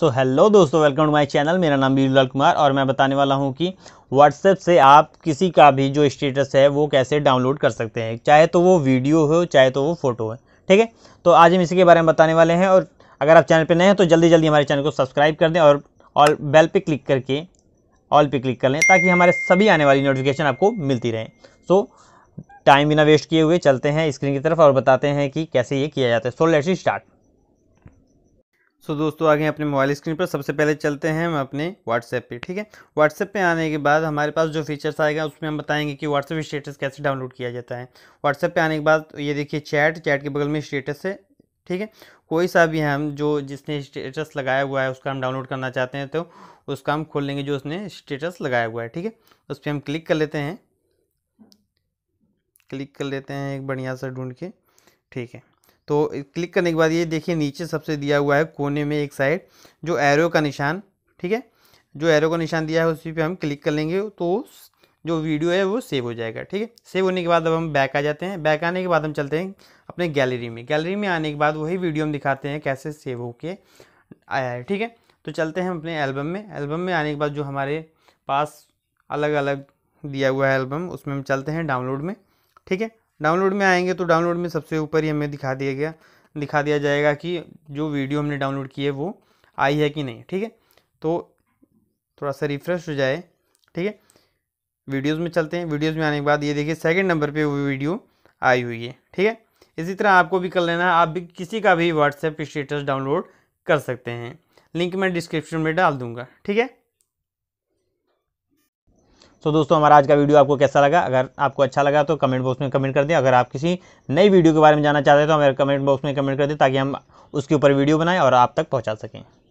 सो hello दोस्तों welcome to my channel मेरा नाम बीरलाल कुमार और मैं बताने वाला हूँ कि व्हाट्सएप से आप किसी का भी जो स्टेटस है वो कैसे डाउनलोड कर सकते हैं चाहे तो वो वीडियो हो चाहे तो वो फ़ोटो हो ठीक है तो आज हम इसी के बारे में बताने वाले हैं और अगर आप चैनल पर नए हैं तो जल्दी जल्दी हमारे चैनल को सब्सक्राइब कर दें और ऑल बेल पर क्लिक करके ऑल पे क्लिक कर लें ताकि हमारे सभी आने वाली नोटिफिकेशन आपको मिलती रहे सो टाइम बिना वेस्ट किए हुए चलते हैं स्क्रीन की तरफ और बताते हैं कि कैसे ये किया जाता है सो लेट्स स्टार्ट सो दोस्तों आगे अपने मोबाइल स्क्रीन पर सबसे पहले चलते हैं हम अपने व्हाट्सएप पे ठीक है व्हाट्सएप पे आने के बाद हमारे पास जो फीचर्स आएगा उसमें हम बताएंगे कि व्हाट्सएप स्टेटस कैसे डाउनलोड किया जाता है व्हाट्सएप पे आने के बाद ये देखिए चैट चैट के बगल में स्टेटस है ठीक है कोई सा भी हम जो जिसने स्टेटस लगाया हुआ है उसका हम डाउनलोड करना चाहते हैं तो उसका हम खोल लेंगे जो उसने स्टेटस लगाया हुआ है ठीक है उस पर हम क्लिक कर लेते हैं क्लिक कर लेते हैं एक बढ़िया सा ढूंढ के ठीक है तो क्लिक करने के बाद ये देखिए नीचे सबसे दिया हुआ है कोने में एक साइड जो एरो का निशान ठीक है जो एरो का निशान दिया है उसी पे हम क्लिक कर लेंगे तो जो वीडियो है वो सेव हो जाएगा ठीक है सेव होने के बाद अब हम बैक आ जाते हैं बैक आने के बाद हम चलते हैं अपने गैलरी में गैलरी में आने के बाद वही वीडियो हम दिखाते हैं कैसे सेव होके आया है ठीक है तो चलते हैं अपने एल्बम में एल्बम में आने के बाद जो हमारे पास अलग अलग दिया हुआ है एल्बम उसमें हम चलते हैं डाउनलोड में ठीक है डाउनलोड में आएंगे तो डाउनलोड में सबसे ऊपर ही हमें दिखा दिया गया दिखा दिया जाएगा कि जो वीडियो हमने डाउनलोड की है वो आई है कि नहीं ठीक है तो थोड़ा सा रिफ्रेश हो जाए ठीक है वीडियोस में चलते हैं वीडियोस में आने के बाद ये देखिए सेकंड नंबर पे वो वीडियो आई हुई है ठीक है इसी तरह आपको भी कर लेना है आप भी किसी का भी व्हाट्सएप स्टेटस डाउनलोड कर सकते हैं लिंक मैं डिस्क्रिप्शन में डाल दूँगा ठीक है तो दोस्तों हमारा आज का वीडियो आपको कैसा लगा अगर आपको अच्छा लगा तो कमेंट बॉक्स में कमेंट कर दें अगर आप किसी नई वीडियो के बारे में जानना चाहते हैं तो हमारे कमेंट बॉक्स में कमेंट कर दें ताकि हम उसके ऊपर वीडियो बनाएं और आप तक पहुँचा सकें